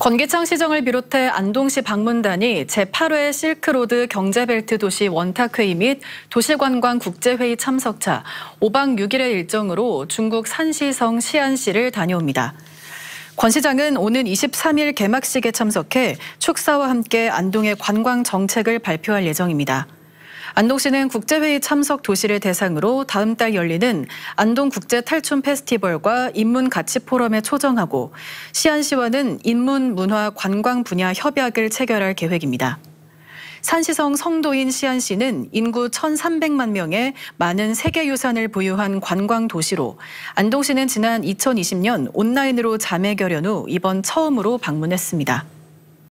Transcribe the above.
권기창 시정을 비롯해 안동시 방문단이 제8회 실크로드 경제벨트 도시 원탁회의 및 도시관광 국제회의 참석차 5박 6일의 일정으로 중국 산시성 시안시를 다녀옵니다. 권 시장은 오는 23일 개막식에 참석해 축사와 함께 안동의 관광 정책을 발표할 예정입니다. 안동시는 국제회의 참석 도시를 대상으로 다음 달 열리는 안동국제탈춤 페스티벌과 인문가치 포럼에 초정하고 시안시와는 인문문화관광 분야 협약을 체결할 계획입니다. 산시성 성도인 시안시는 인구 1,300만 명의 많은 세계유산을 보유한 관광도시로 안동시는 지난 2020년 온라인으로 자매 결연 후 이번 처음으로 방문했습니다.